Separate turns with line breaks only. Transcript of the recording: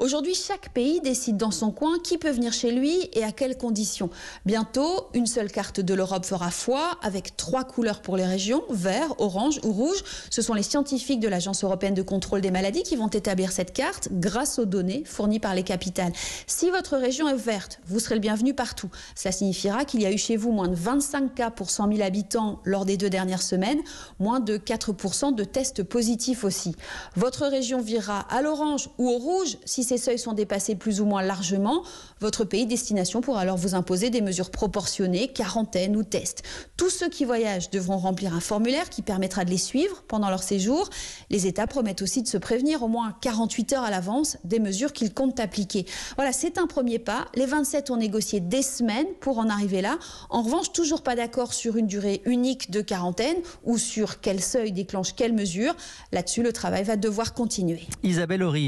Aujourd'hui, chaque pays décide dans son coin qui peut venir chez lui et à quelles conditions. Bientôt, une seule carte de l'Europe fera foi avec trois couleurs pour les régions, vert, orange ou rouge. Ce sont les scientifiques de l'Agence européenne de contrôle des maladies qui vont établir cette carte grâce aux données fournies par les capitales. Si votre région est verte, vous serez le bienvenu partout. Cela signifiera qu'il y a eu chez vous moins de 25 cas pour 100 000 habitants lors des deux dernières semaines, moins de 4 de tests positifs aussi. Votre région vira à l'orange ou au rouge si ces seuils sont dépassés plus ou moins largement, votre pays destination pourra alors vous imposer des mesures proportionnées, quarantaine ou tests. Tous ceux qui voyagent devront remplir un formulaire qui permettra de les suivre pendant leur séjour. Les États promettent aussi de se prévenir au moins 48 heures à l'avance des mesures qu'ils comptent appliquer. Voilà, c'est un premier pas. Les 27 ont négocié des semaines pour en arriver là. En revanche, toujours pas d'accord sur une durée unique de quarantaine ou sur quel seuil déclenche quelle mesure. Là-dessus, le travail va devoir continuer.
Isabelle Horry.